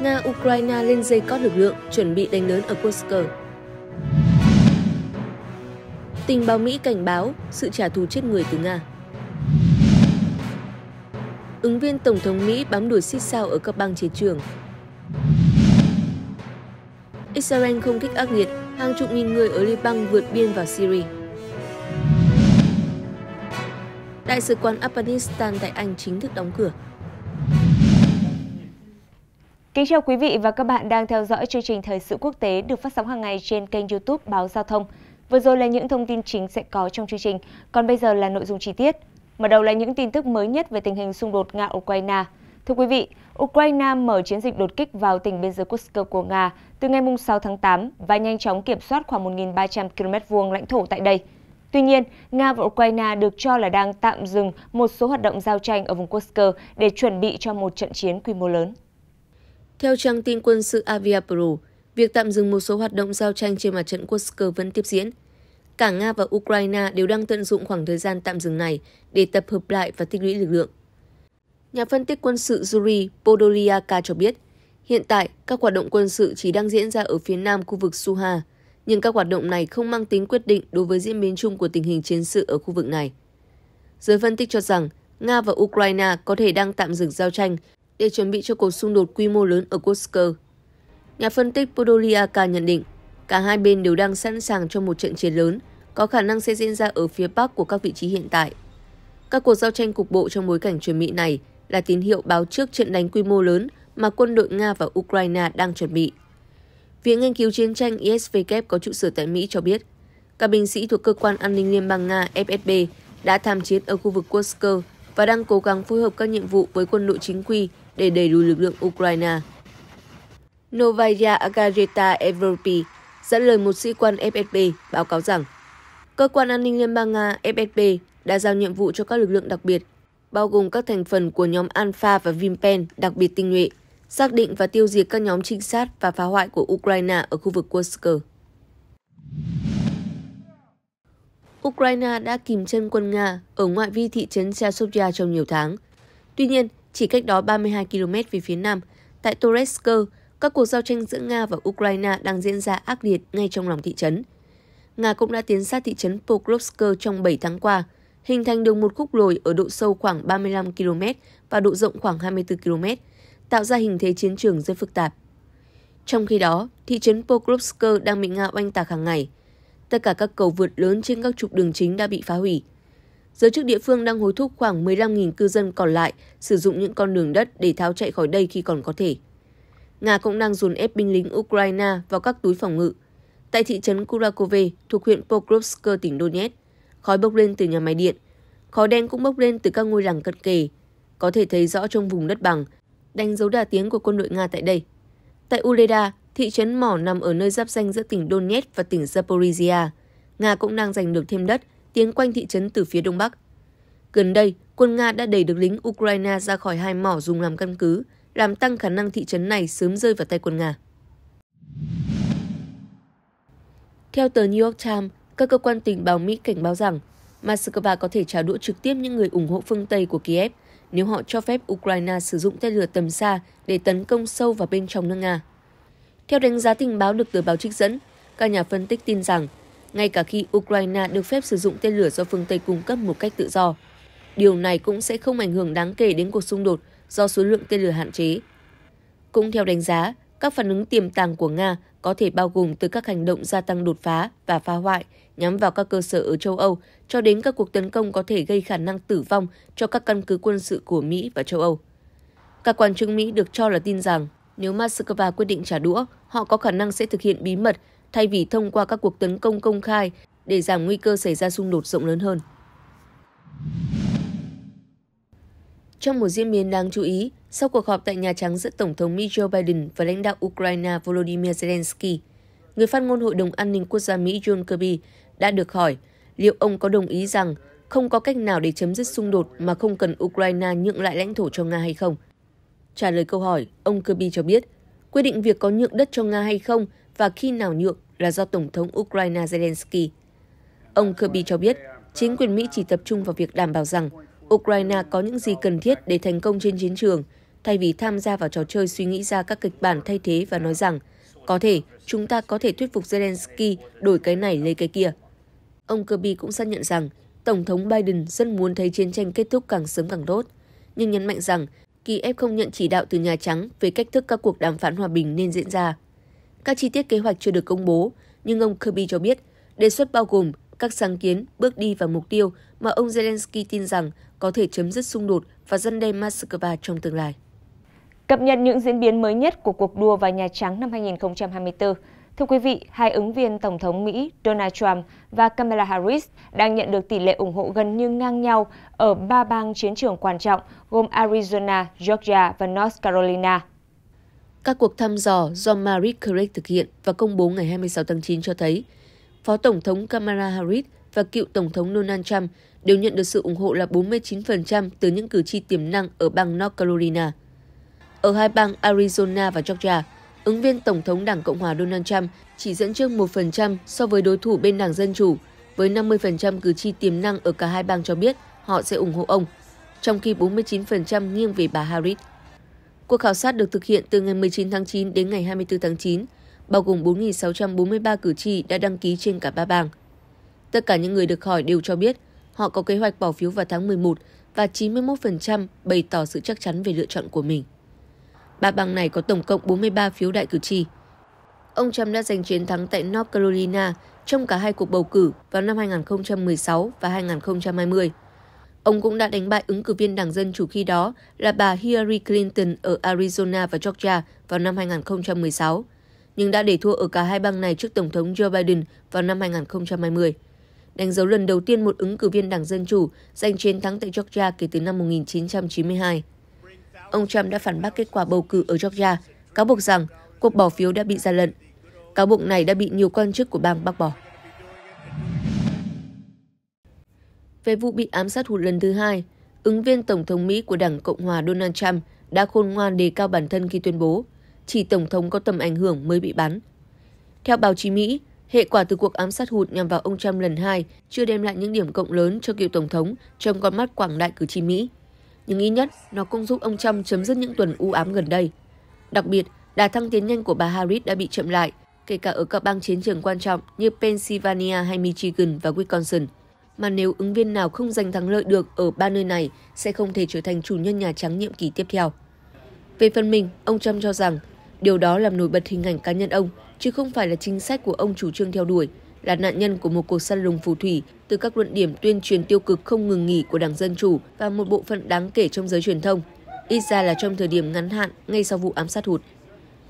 Nga-Ukraine lên dây cót lực lượng, chuẩn bị đánh lớn ở Kursk. Tình báo Mỹ cảnh báo sự trả thù chết người từ Nga. Ứng viên Tổng thống Mỹ bám đuổi xích sao ở các bang chiến trường. Israel không kích ác liệt, hàng chục nghìn người ở Liban vượt biên vào Syria. Đại sứ quán Afghanistan tại Anh chính thức đóng cửa. Kính chào quý vị và các bạn đang theo dõi chương trình Thời sự quốc tế được phát sóng hàng ngày trên kênh YouTube Báo Giao thông. Vừa rồi là những thông tin chính sẽ có trong chương trình, còn bây giờ là nội dung chi tiết. Mở đầu là những tin tức mới nhất về tình hình xung đột Nga-Ukraine. Thưa quý vị, Ukraine mở chiến dịch đột kích vào tỉnh biên giới Kursk của Nga từ ngày 6 tháng 8 và nhanh chóng kiểm soát khoảng 1.300 km vuông lãnh thổ tại đây. Tuy nhiên, Nga và Ukraine được cho là đang tạm dừng một số hoạt động giao tranh ở vùng Kursk để chuẩn bị cho một trận chiến quy mô lớn. Theo trang tin quân sự Aviapro, việc tạm dừng một số hoạt động giao tranh trên mặt trận Kursk vẫn tiếp diễn. Cả Nga và Ukraine đều đang tận dụng khoảng thời gian tạm dừng này để tập hợp lại và tích lũy lực lượng. Nhà phân tích quân sự Yuri Podolyaka cho biết, hiện tại các hoạt động quân sự chỉ đang diễn ra ở phía nam khu vực Suha, nhưng các hoạt động này không mang tính quyết định đối với diễn biến chung của tình hình chiến sự ở khu vực này. Giới phân tích cho rằng, Nga và Ukraine có thể đang tạm dừng giao tranh để chuẩn bị cho cuộc xung đột quy mô lớn ở Kursk. Nhà phân tích Podoliaka nhận định, cả hai bên đều đang sẵn sàng cho một trận chiến lớn, có khả năng sẽ diễn ra ở phía bắc của các vị trí hiện tại. Các cuộc giao tranh cục bộ trong bối cảnh chuẩn bị này là tín hiệu báo trước trận đánh quy mô lớn mà quân đội Nga và Ukraine đang chuẩn bị. Viện nghiên cứu chiến tranh ISVK có trụ sở tại Mỹ cho biết, các binh sĩ thuộc cơ quan an ninh liên bang Nga FSB đã tham chiến ở khu vực Kursk và đang cố gắng phối hợp các nhiệm vụ với quân đội chính quy để đẩy lùi lực lượng Ukraine. Novaya Agareta Evropi dẫn lời một sĩ quan FSB báo cáo rằng Cơ quan an ninh Liên bang Nga FSB đã giao nhiệm vụ cho các lực lượng đặc biệt, bao gồm các thành phần của nhóm Alpha và Vimpen đặc biệt tinh nhuệ, xác định và tiêu diệt các nhóm trinh sát và phá hoại của Ukraine ở khu vực Kursk. Ukraine đã kìm chân quân Nga ở ngoại vi thị trấn Chasovia trong nhiều tháng. Tuy nhiên, chỉ cách đó 32 km về phía nam, tại Toretsk, các cuộc giao tranh giữa Nga và Ukraine đang diễn ra ác liệt ngay trong lòng thị trấn. Nga cũng đã tiến sát thị trấn Pokrovsk trong 7 tháng qua, hình thành được một khúc lồi ở độ sâu khoảng 35 km và độ rộng khoảng 24 km, tạo ra hình thế chiến trường rất phức tạp. Trong khi đó, thị trấn Pokrovsk đang bị Nga oanh tạc hàng ngày. Tất cả các cầu vượt lớn trên các trục đường chính đã bị phá hủy, giới chức địa phương đang hối thúc khoảng 15.000 cư dân còn lại sử dụng những con đường đất để tháo chạy khỏi đây khi còn có thể. Nga cũng đang dồn ép binh lính Ukraine vào các túi phòng ngự. Tại thị trấn Kurakove thuộc huyện Pokrovsk, tỉnh Donetsk, khói bốc lên từ nhà máy điện. Khói đen cũng bốc lên từ các ngôi làng cận kề. Có thể thấy rõ trong vùng đất bằng, đánh dấu đà tiếng của quân đội Nga tại đây. Tại Uleda, thị trấn mỏ nằm ở nơi giáp danh giữa tỉnh Donetsk và tỉnh Zaporizhia. Nga cũng đang giành được thêm đất tiến quanh thị trấn từ phía đông bắc. Gần đây, quân Nga đã đẩy được lính Ukraine ra khỏi hai mỏ dùng làm căn cứ, làm tăng khả năng thị trấn này sớm rơi vào tay quân Nga. Theo tờ New York Times, các cơ quan tình báo Mỹ cảnh báo rằng Moscow có thể trả đũa trực tiếp những người ủng hộ phương Tây của Kiev nếu họ cho phép Ukraine sử dụng tên lửa tầm xa để tấn công sâu vào bên trong nước Nga. Theo đánh giá tình báo được tờ báo trích dẫn, các nhà phân tích tin rằng ngay cả khi Ukraine được phép sử dụng tên lửa do phương Tây cung cấp một cách tự do. Điều này cũng sẽ không ảnh hưởng đáng kể đến cuộc xung đột do số lượng tên lửa hạn chế. Cũng theo đánh giá, các phản ứng tiềm tàng của Nga có thể bao gồm từ các hành động gia tăng đột phá và phá hoại nhắm vào các cơ sở ở châu Âu cho đến các cuộc tấn công có thể gây khả năng tử vong cho các căn cứ quân sự của Mỹ và châu Âu. Các quan chức Mỹ được cho là tin rằng nếu Moscow quyết định trả đũa, họ có khả năng sẽ thực hiện bí mật thay vì thông qua các cuộc tấn công công khai để giảm nguy cơ xảy ra xung đột rộng lớn hơn. Trong một diễn biến đáng chú ý, sau cuộc họp tại Nhà Trắng giữa Tổng thống Joe Biden và lãnh đạo Ukraine Volodymyr Zelensky, người phát ngôn Hội đồng An ninh Quốc gia Mỹ John Kirby đã được hỏi liệu ông có đồng ý rằng không có cách nào để chấm dứt xung đột mà không cần Ukraine nhượng lại lãnh thổ cho Nga hay không. Trả lời câu hỏi, ông Kirby cho biết, quyết định việc có nhượng đất cho Nga hay không và khi nào nhượng là do Tổng thống Ukraine Zelensky. Ông Kirby cho biết, chính quyền Mỹ chỉ tập trung vào việc đảm bảo rằng Ukraine có những gì cần thiết để thành công trên chiến trường, thay vì tham gia vào trò chơi suy nghĩ ra các kịch bản thay thế và nói rằng có thể chúng ta có thể thuyết phục Zelensky đổi cái này lấy cái kia. Ông Kirby cũng xác nhận rằng Tổng thống Biden rất muốn thấy chiến tranh kết thúc càng sớm càng tốt, nhưng nhấn mạnh rằng Kiev không nhận chỉ đạo từ Nhà Trắng về cách thức các cuộc đàm phán hòa bình nên diễn ra. Các chi tiết kế hoạch chưa được công bố, nhưng ông Kirby cho biết đề xuất bao gồm các sáng kiến, bước đi và mục tiêu mà ông Zelensky tin rằng có thể chấm dứt xung đột và dân đe Moscow trong tương lai. Cập nhật những diễn biến mới nhất của cuộc đua vào Nhà Trắng năm 2024. Thưa quý vị, hai ứng viên Tổng thống Mỹ Donald Trump và Kamala Harris đang nhận được tỷ lệ ủng hộ gần như ngang nhau ở ba bang chiến trường quan trọng gồm Arizona, Georgia và North Carolina. Các cuộc thăm dò do Marie Craig thực hiện và công bố ngày 26 tháng 9 cho thấy Phó Tổng thống Kamala Harris và cựu Tổng thống Donald Trump đều nhận được sự ủng hộ là 49% từ những cử tri tiềm năng ở bang North Carolina. Ở hai bang Arizona và Georgia, ứng viên Tổng thống Đảng Cộng hòa Donald Trump chỉ dẫn trước 1% so với đối thủ bên Đảng Dân Chủ, với 50% cử tri tiềm năng ở cả hai bang cho biết họ sẽ ủng hộ ông, trong khi 49% nghiêng về bà Harris. Cuộc khảo sát được thực hiện từ ngày 19 tháng 9 đến ngày 24 tháng 9, bao gồm 4.643 cử tri đã đăng ký trên cả ba bang. Tất cả những người được hỏi đều cho biết họ có kế hoạch bỏ phiếu vào tháng 11 và 91% bày tỏ sự chắc chắn về lựa chọn của mình. Ba bang này có tổng cộng 43 phiếu đại cử tri. Ông Trump đã giành chiến thắng tại North Carolina trong cả hai cuộc bầu cử vào năm 2016 và 2020 Ông cũng đã đánh bại ứng cử viên đảng Dân Chủ khi đó là bà Hillary Clinton ở Arizona và Georgia vào năm 2016, nhưng đã để thua ở cả hai bang này trước Tổng thống Joe Biden vào năm 2020. Đánh dấu lần đầu tiên một ứng cử viên đảng Dân Chủ giành chiến thắng tại Georgia kể từ năm 1992. Ông Trump đã phản bác kết quả bầu cử ở Georgia, cáo buộc rằng cuộc bỏ phiếu đã bị gian lận. Cáo buộc này đã bị nhiều quan chức của bang bác bỏ. về vụ bị ám sát hụt lần thứ hai, ứng viên Tổng thống Mỹ của Đảng Cộng hòa Donald Trump đã khôn ngoan đề cao bản thân khi tuyên bố chỉ Tổng thống có tầm ảnh hưởng mới bị bắn. Theo báo chí Mỹ, hệ quả từ cuộc ám sát hụt nhằm vào ông Trump lần hai chưa đem lại những điểm cộng lớn cho cựu Tổng thống trong con mắt quảng đại cử tri Mỹ. Nhưng ít nhất, nó cũng giúp ông Trump chấm dứt những tuần u ám gần đây. Đặc biệt, đà thăng tiến nhanh của bà Harris đã bị chậm lại, kể cả ở các bang chiến trường quan trọng như Pennsylvania hay Michigan và Wisconsin – mà nếu ứng viên nào không giành thắng lợi được ở ba nơi này sẽ không thể trở thành chủ nhân Nhà Trắng nhiệm kỳ tiếp theo. Về phần mình, ông Trump cho rằng điều đó làm nổi bật hình ảnh cá nhân ông, chứ không phải là chính sách của ông chủ trương theo đuổi, là nạn nhân của một cuộc săn lùng phù thủy từ các luận điểm tuyên truyền tiêu cực không ngừng nghỉ của Đảng Dân Chủ và một bộ phận đáng kể trong giới truyền thông, ít ra là trong thời điểm ngắn hạn ngay sau vụ ám sát hụt.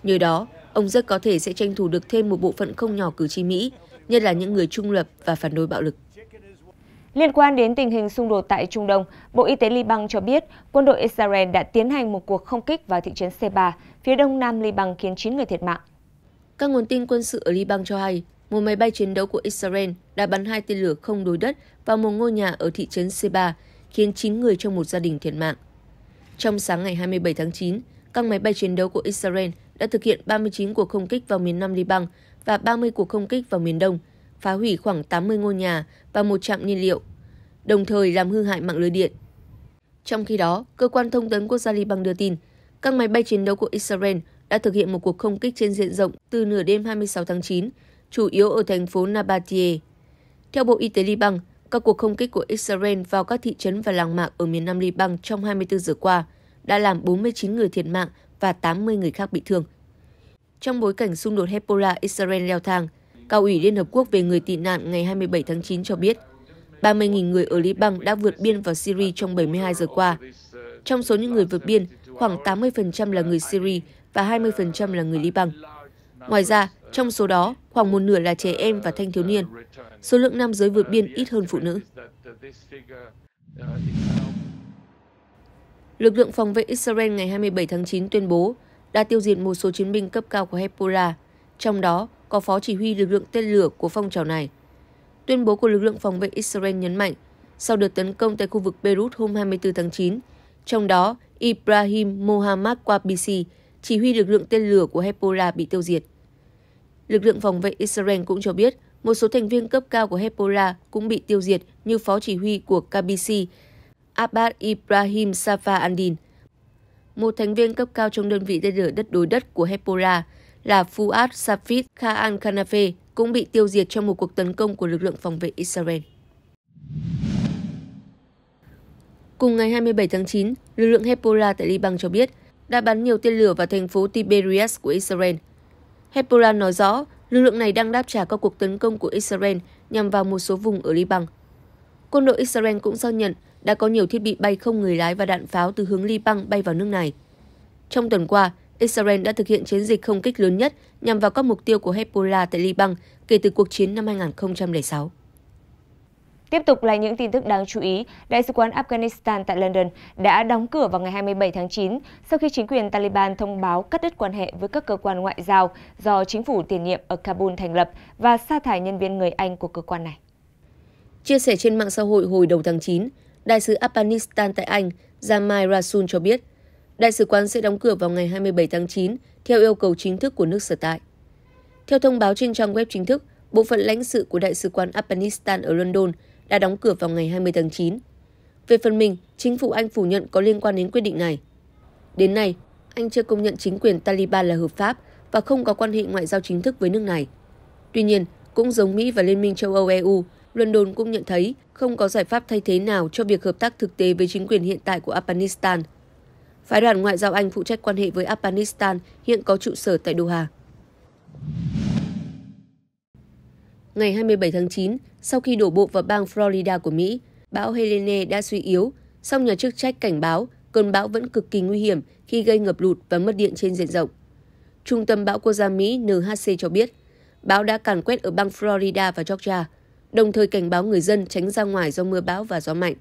Nhờ đó, ông rất có thể sẽ tranh thủ được thêm một bộ phận không nhỏ cử tri Mỹ, nhất là những người trung lập và phản đối bạo lực. Liên quan đến tình hình xung đột tại Trung Đông, Bộ Y tế Liban cho biết quân đội Israel đã tiến hành một cuộc không kích vào thị trấn Seba, phía đông nam Liban khiến 9 người thiệt mạng. Các nguồn tin quân sự ở Liban cho hay, một máy bay chiến đấu của Israel đã bắn hai tên lửa không đối đất vào một ngôi nhà ở thị trấn Seba, khiến 9 người trong một gia đình thiệt mạng. Trong sáng ngày 27 tháng 9, các máy bay chiến đấu của Israel đã thực hiện 39 cuộc không kích vào miền Nam Liban và 30 cuộc không kích vào miền Đông, phá hủy khoảng 80 ngôi nhà và một trạm nhiên liệu, đồng thời làm hư hại mạng lưới điện. Trong khi đó, cơ quan thông tấn quốc gia Liban đưa tin, các máy bay chiến đấu của Israel đã thực hiện một cuộc không kích trên diện rộng từ nửa đêm 26 tháng 9, chủ yếu ở thành phố Nabatieh. Theo Bộ Y tế Liban, các cuộc không kích của Israel vào các thị trấn và làng mạc ở miền Nam Liban trong 24 giờ qua đã làm 49 người thiệt mạng và 80 người khác bị thương. Trong bối cảnh xung đột Hezbollah-Israel leo thang, Cao ủy Liên Hợp Quốc về người tị nạn ngày 27 tháng 9 cho biết 30.000 người ở Liban đã vượt biên vào Syria trong 72 giờ qua. Trong số những người vượt biên, khoảng 80% là người Syria và 20% là người Liban. Ngoài ra, trong số đó, khoảng một nửa là trẻ em và thanh thiếu niên. Số lượng nam giới vượt biên ít hơn phụ nữ. Lực lượng phòng vệ Israel ngày 27 tháng 9 tuyên bố đã tiêu diệt một số chiến binh cấp cao của Hezbollah, trong đó có phó chỉ huy lực lượng tên lửa của phong trào này. Tuyên bố của lực lượng phòng vệ Israel nhấn mạnh, sau đợt tấn công tại khu vực Beirut hôm 24 tháng 9, trong đó Ibrahim Mohammad Qabisi, chỉ huy lực lượng tên lửa của Hezbollah bị tiêu diệt. Lực lượng phòng vệ Israel cũng cho biết một số thành viên cấp cao của Hezbollah cũng bị tiêu diệt như phó chỉ huy của Kabisi, Abbas Ibrahim Safa Andin, một thành viên cấp cao trong đơn vị tên lửa đất đối đất của Hezbollah, là Fuad Safid Khan Kanafe cũng bị tiêu diệt trong một cuộc tấn công của lực lượng phòng vệ Israel. Cùng ngày 27 tháng 9, lực lượng Hezbollah tại Liban cho biết đã bắn nhiều tên lửa vào thành phố Tiberias của Israel. Hezbollah nói rõ lực lượng này đang đáp trả các cuộc tấn công của Israel nhằm vào một số vùng ở Liban. Quân đội Israel cũng xác nhận đã có nhiều thiết bị bay không người lái và đạn pháo từ hướng Liban bay vào nước này. Trong tuần qua, Israel đã thực hiện chiến dịch không kích lớn nhất nhằm vào các mục tiêu của Hezbollah tại Liban kể từ cuộc chiến năm 2006. Tiếp tục là những tin tức đáng chú ý, Đại sứ quán Afghanistan tại London đã đóng cửa vào ngày 27 tháng 9 sau khi chính quyền Taliban thông báo cắt đứt quan hệ với các cơ quan ngoại giao do chính phủ tiền nhiệm ở Kabul thành lập và sa thải nhân viên người Anh của cơ quan này. Chia sẻ trên mạng xã hội hồi đầu tháng 9, Đại sứ Afghanistan tại Anh Jamal Rasul cho biết – Đại sứ quán sẽ đóng cửa vào ngày 27 tháng 9 theo yêu cầu chính thức của nước sở tại. Theo thông báo trên trang web chính thức, bộ phận lãnh sự của Đại sứ quán Afghanistan ở London đã đóng cửa vào ngày 20 tháng 9. Về phần mình, chính phủ Anh phủ nhận có liên quan đến quyết định này. Đến nay, Anh chưa công nhận chính quyền Taliban là hợp pháp và không có quan hệ ngoại giao chính thức với nước này. Tuy nhiên, cũng giống Mỹ và Liên minh châu Âu EU, London cũng nhận thấy không có giải pháp thay thế nào cho việc hợp tác thực tế với chính quyền hiện tại của Afghanistan – Phái đoàn ngoại giao Anh phụ trách quan hệ với Afghanistan hiện có trụ sở tại Doha. Ngày 27 tháng 9, sau khi đổ bộ vào bang Florida của Mỹ, bão Helene đã suy yếu, song nhà chức trách cảnh báo cơn bão vẫn cực kỳ nguy hiểm khi gây ngập lụt và mất điện trên diện rộng. Trung tâm bão quốc gia Mỹ NHC cho biết, bão đã càn quét ở bang Florida và Georgia, đồng thời cảnh báo người dân tránh ra ngoài do mưa bão và gió mạnh.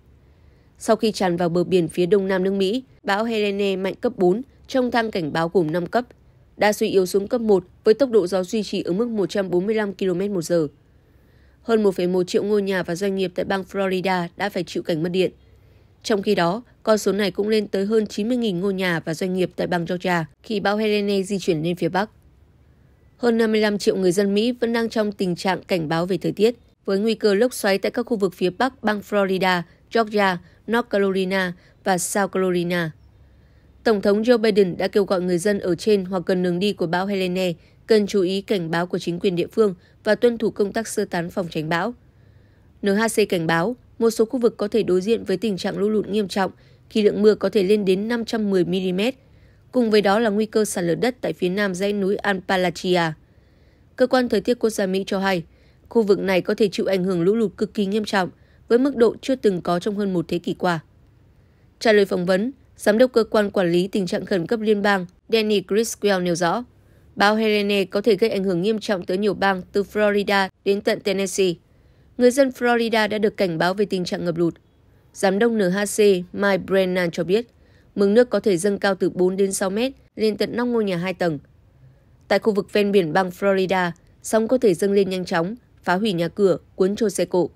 Sau khi tràn vào bờ biển phía đông nam nước Mỹ, bão Helene mạnh cấp 4 trong thang cảnh báo gồm 5 cấp, đã suy yếu xuống cấp 1 với tốc độ gió duy trì ở mức 145 km/h. Hơn 1,1 triệu ngôi nhà và doanh nghiệp tại bang Florida đã phải chịu cảnh mất điện. Trong khi đó, con số này cũng lên tới hơn 90.000 ngôi nhà và doanh nghiệp tại bang Georgia khi bão Helene di chuyển lên phía Bắc. Hơn 55 triệu người dân Mỹ vẫn đang trong tình trạng cảnh báo về thời tiết, với nguy cơ lốc xoáy tại các khu vực phía Bắc bang Florida Georgia, North Carolina và South Carolina. Tổng thống Joe Biden đã kêu gọi người dân ở trên hoặc gần đường đi của bão Helene cần chú ý cảnh báo của chính quyền địa phương và tuân thủ công tác sơ tán phòng tránh bão. NHC cảnh báo một số khu vực có thể đối diện với tình trạng lũ lụt nghiêm trọng khi lượng mưa có thể lên đến 510 mm, cùng với đó là nguy cơ sạt lở đất tại phía nam dãy núi Appalachia. Cơ quan thời tiết quốc gia Mỹ cho hay, khu vực này có thể chịu ảnh hưởng lũ lụt cực kỳ nghiêm trọng – với mức độ chưa từng có trong hơn một thế kỷ qua. Trả lời phỏng vấn, Giám đốc Cơ quan Quản lý Tình trạng Khẩn cấp Liên bang Danny Griswell nêu rõ, bão Helene có thể gây ảnh hưởng nghiêm trọng tới nhiều bang từ Florida đến tận Tennessee. Người dân Florida đã được cảnh báo về tình trạng ngập lụt. Giám đốc NHC Mike Brennan cho biết, mực nước có thể dâng cao từ 4 đến 6 mét lên tận 5 ngôi nhà 2 tầng. Tại khu vực ven biển bang Florida, sóng có thể dâng lên nhanh chóng, phá hủy nhà cửa, cuốn trôi xe cộ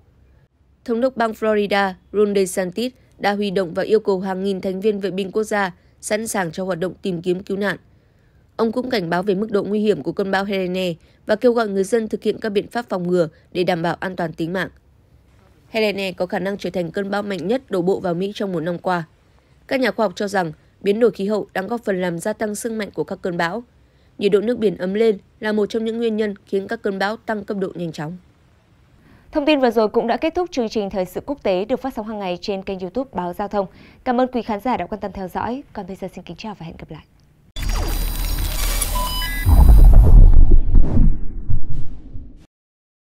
thống đốc bang Florida Ron DeSantis đã huy động và yêu cầu hàng nghìn thành viên vệ binh quốc gia sẵn sàng cho hoạt động tìm kiếm cứu nạn. Ông cũng cảnh báo về mức độ nguy hiểm của cơn bão Helene và kêu gọi người dân thực hiện các biện pháp phòng ngừa để đảm bảo an toàn tính mạng. Helene có khả năng trở thành cơn bão mạnh nhất đổ bộ vào Mỹ trong một năm qua. Các nhà khoa học cho rằng biến đổi khí hậu đang góp phần làm gia tăng sức mạnh của các cơn bão. Nhiệt độ nước biển ấm lên là một trong những nguyên nhân khiến các cơn bão tăng cấp độ nhanh chóng. Thông tin vừa rồi cũng đã kết thúc chương trình Thời sự quốc tế được phát sóng hàng ngày trên kênh youtube Báo Giao thông. Cảm ơn quý khán giả đã quan tâm theo dõi. Còn bây giờ xin kính chào và hẹn gặp lại.